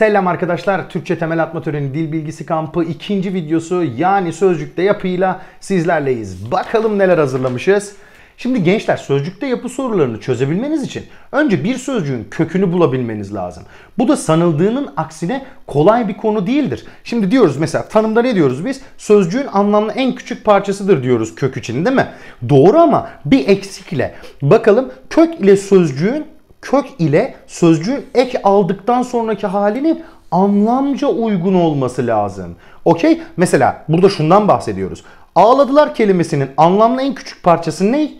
Selam arkadaşlar. Türkçe Temel Atma Töreni Dil Bilgisi Kampı ikinci videosu yani Sözcükte Yapı'yla sizlerleyiz. Bakalım neler hazırlamışız. Şimdi gençler sözcükte yapı sorularını çözebilmeniz için önce bir sözcüğün kökünü bulabilmeniz lazım. Bu da sanıldığının aksine kolay bir konu değildir. Şimdi diyoruz mesela tanımda ne diyoruz biz? Sözcüğün anlamlı en küçük parçasıdır diyoruz kök için değil mi? Doğru ama bir eksikle. Bakalım kök ile sözcüğün kök ile sözcüğün ek aldıktan sonraki halinin anlamca uygun olması lazım. Okey? Mesela burada şundan bahsediyoruz. Ağladılar kelimesinin anlamlı en küçük parçası ne?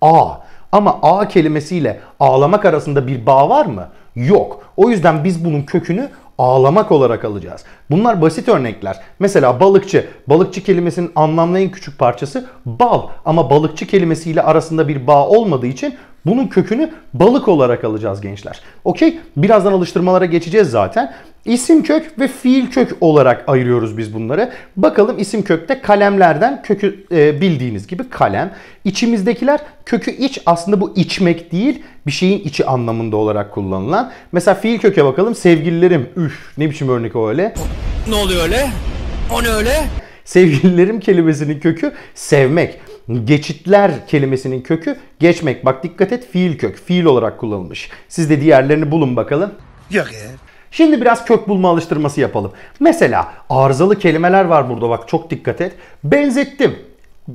A. Ama A kelimesiyle ağlamak arasında bir bağ var mı? Yok. O yüzden biz bunun kökünü ağlamak olarak alacağız. Bunlar basit örnekler. Mesela balıkçı. Balıkçı kelimesinin anlamlı en küçük parçası bal. Ama balıkçı kelimesiyle arasında bir bağ olmadığı için bunun kökünü balık olarak alacağız gençler. Okey birazdan alıştırmalara geçeceğiz zaten. İsim kök ve fiil kök olarak ayırıyoruz biz bunları. Bakalım isim kökte kalemlerden kökü e, bildiğiniz gibi kalem. İçimizdekiler kökü iç aslında bu içmek değil bir şeyin içi anlamında olarak kullanılan. Mesela fiil köke bakalım sevgililerim üf ne biçim örnek o öyle. Ne oluyor öyle? O ne öyle? Sevgililerim kelimesinin kökü sevmek geçitler kelimesinin kökü geçmek. Bak dikkat et fiil kök. Fiil olarak kullanılmış. Siz de diğerlerini bulun bakalım. Yok ya. Şimdi biraz kök bulma alıştırması yapalım. Mesela arızalı kelimeler var burada bak çok dikkat et. Benzettim.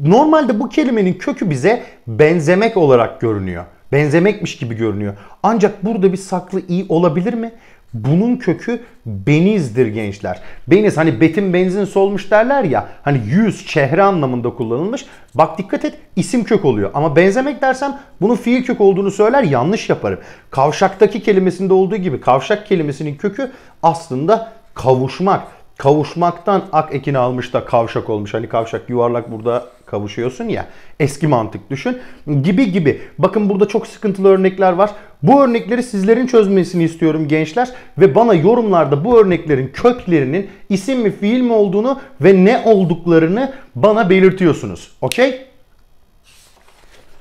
Normalde bu kelimenin kökü bize benzemek olarak görünüyor. Benzemekmiş gibi görünüyor. Ancak burada bir saklı i olabilir mi? Bunun kökü benizdir gençler. Beniz hani betin benzin solmuş derler ya. Hani yüz çehre anlamında kullanılmış. Bak dikkat et isim kök oluyor. Ama benzemek dersem bunun fiil kök olduğunu söyler yanlış yaparım. Kavşaktaki kelimesinde olduğu gibi kavşak kelimesinin kökü aslında kavuşmak. Kavuşmaktan ak ekini almış da kavşak olmuş. Hani kavşak yuvarlak burada kavuşuyorsun ya. Eski mantık düşün. Gibi gibi. Bakın burada çok sıkıntılı örnekler var. Bu örnekleri sizlerin çözmesini istiyorum gençler ve bana yorumlarda bu örneklerin köklerinin isim mi fiil mi olduğunu ve ne olduklarını bana belirtiyorsunuz. Okey?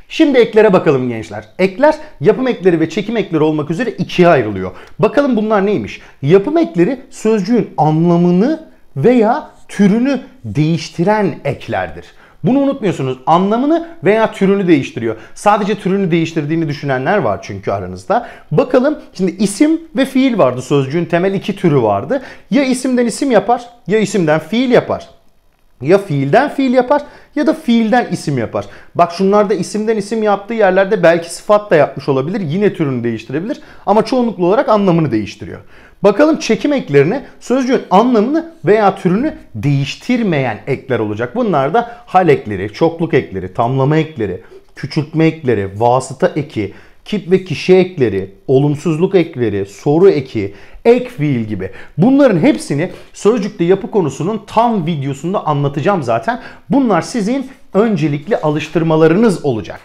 Şimdi eklere bakalım gençler. Ekler yapım ekleri ve çekim ekleri olmak üzere ikiye ayrılıyor. Bakalım bunlar neymiş? Yapım ekleri sözcüğün anlamını veya türünü değiştiren eklerdir. Bunu unutmuyorsunuz. Anlamını veya türünü değiştiriyor. Sadece türünü değiştirdiğini düşünenler var çünkü aranızda. Bakalım şimdi isim ve fiil vardı. Sözcüğün temel iki türü vardı. Ya isimden isim yapar ya isimden fiil yapar ya fiilden fiil yapar ya da fiilden isim yapar. Bak şunlarda isimden isim yaptığı yerlerde belki sıfat da yapmış olabilir. Yine türünü değiştirebilir ama çoğunluklu olarak anlamını değiştiriyor. Bakalım çekim eklerine sözcüğün anlamını veya türünü değiştirmeyen ekler olacak. Bunlar da hal ekleri, çokluk ekleri, tamlama ekleri, küçültme ekleri, vasıta eki, kip ve kişi ekleri, olumsuzluk ekleri, soru eki, ek fiil gibi. Bunların hepsini sözcükte yapı konusunun tam videosunda anlatacağım zaten. Bunlar sizin öncelikli alıştırmalarınız olacak.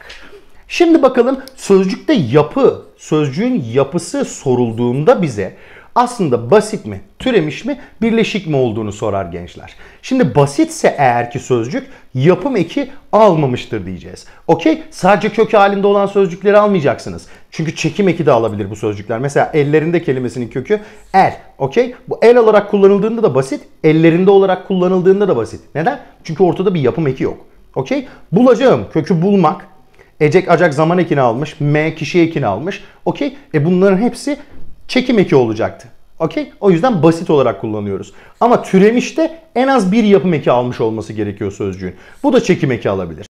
Şimdi bakalım sözcükte yapı, sözcüğün yapısı sorulduğunda bize aslında basit mi, türemiş mi, birleşik mi olduğunu sorar gençler. Şimdi basitse eğer ki sözcük yapım eki almamıştır diyeceğiz. Okey sadece kök halinde olan sözcükleri almayacaksınız. Çünkü çekim eki de alabilir bu sözcükler. Mesela ellerinde kelimesinin kökü el. Okey bu el olarak kullanıldığında da basit, ellerinde olarak kullanıldığında da basit. Neden? Çünkü ortada bir yapım eki yok. Okey bulacağım kökü bulmak. Ecek acak zaman ekini almış. M kişi ekini almış. Okey. E bunların hepsi çekim eki olacaktı. Okey? O yüzden basit olarak kullanıyoruz. Ama türemişte en az bir yapım eki almış olması gerekiyor sözcüğün. Bu da çekim eki alabilir.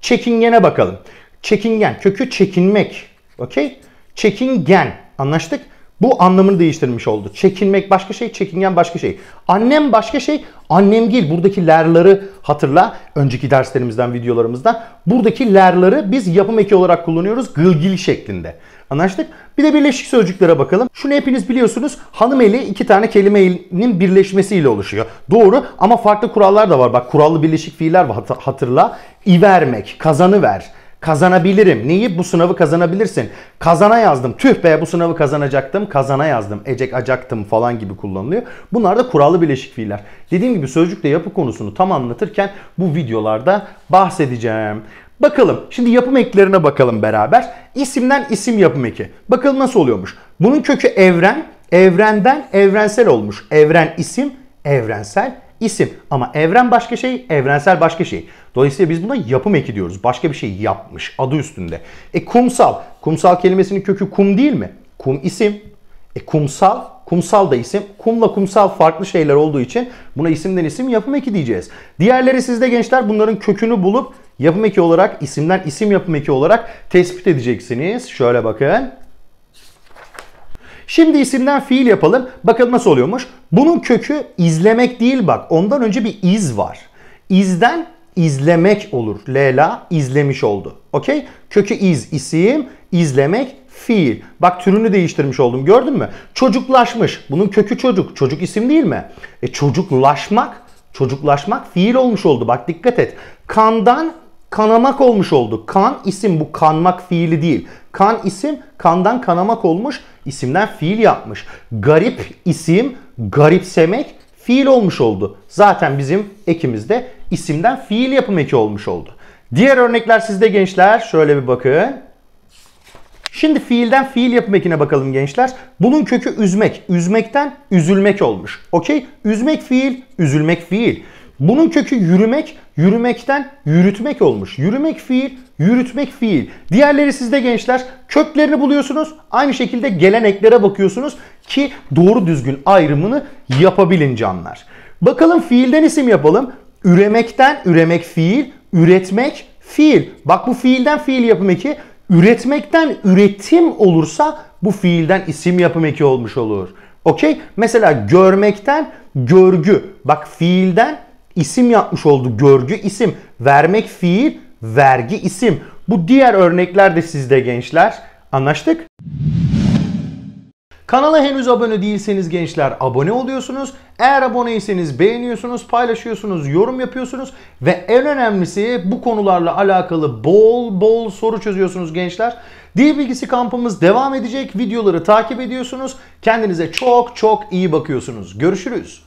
Çekingene bakalım. Çekingen kökü çekinmek. Okey? Çekingen. Anlaştık? Bu anlamını değiştirmiş oldu. Çekinmek başka şey, çekingen başka şey. Annem başka şey, annemgil. Buradaki lerları hatırla. Önceki derslerimizden, videolarımızdan. Buradaki lerları biz yapım eki olarak kullanıyoruz. Gılgil şeklinde. Anlaştık. Bir de birleşik sözcüklere bakalım. Şunu hepiniz biliyorsunuz. Hanım eli iki tane kelimenin birleşmesiyle oluşuyor. Doğru ama farklı kurallar da var. Bak kurallı birleşik fiiller var hatırla. İvermek, kazanı ver. Kazanabilirim. Neyi? Bu sınavı kazanabilirsin. Kazana yazdım. Tüh be bu sınavı kazanacaktım. Kazana yazdım. Ecek acaktım falan gibi kullanılıyor. Bunlar da kurallı birleşik fiiller. Dediğim gibi sözcükle yapı konusunu tam anlatırken bu videolarda bahsedeceğim. Bakalım şimdi yapım eklerine bakalım beraber. İsimden isim yapım eki. Bakalım nasıl oluyormuş. Bunun kökü evren, evrenden evrensel olmuş. Evren isim, evrensel isim. Ama evren başka şey, evrensel başka şey. Dolayısıyla biz buna yapım eki diyoruz. Başka bir şey yapmış adı üstünde. E kumsal, kumsal kelimesinin kökü kum değil mi? Kum isim, e, kumsal, kumsal da isim. Kumla kumsal farklı şeyler olduğu için buna isimden isim yapım eki diyeceğiz. Diğerleri sizde gençler bunların kökünü bulup yapım eki olarak isimden isim yapım eki olarak tespit edeceksiniz. Şöyle bakın. Şimdi isimden fiil yapalım. Bakalım nasıl oluyormuş. Bunun kökü izlemek değil bak. Ondan önce bir iz var. İzden izlemek olur. Leyla izlemiş oldu. Okey? Kökü iz, isim, izlemek, fiil. Bak türünü değiştirmiş oldum gördün mü? Çocuklaşmış. Bunun kökü çocuk. Çocuk isim değil mi? E çocuklaşmak, çocuklaşmak fiil olmuş oldu. Bak dikkat et. Kandan kanamak olmuş oldu. Kan isim bu kanmak fiili değil. Kan isim kandan kanamak olmuş isimden fiil yapmış. Garip isim garipsemek fiil olmuş oldu. Zaten bizim ekimizde isimden fiil yapım eki olmuş oldu. Diğer örnekler sizde gençler. Şöyle bir bakın. Şimdi fiilden fiil yapım ekine bakalım gençler. Bunun kökü üzmek. Üzmekten üzülmek olmuş. Okey? Üzmek fiil, üzülmek fiil. Bunun kökü yürümek, yürümekten yürütmek olmuş. Yürümek fiil, yürütmek fiil. Diğerleri sizde gençler köklerini buluyorsunuz. Aynı şekilde geleneklere bakıyorsunuz ki doğru düzgün ayrımını yapabilin canlar. Bakalım fiilden isim yapalım. Üremekten üremek fiil, üretmek fiil. Bak bu fiilden fiil yapım eki Üretmekten üretim olursa bu fiilden isim yapım eki olmuş olur. Okey? Mesela görmekten görgü. Bak fiilden isim yapmış oldu. Görgü isim. Vermek fiil, vergi isim. Bu diğer örnekler de sizde gençler. Anlaştık? Kanala henüz abone değilseniz gençler abone oluyorsunuz. Eğer aboneyseniz beğeniyorsunuz, paylaşıyorsunuz, yorum yapıyorsunuz ve en önemlisi bu konularla alakalı bol bol soru çözüyorsunuz gençler. Dil bilgisi kampımız devam edecek. Videoları takip ediyorsunuz. Kendinize çok çok iyi bakıyorsunuz. Görüşürüz.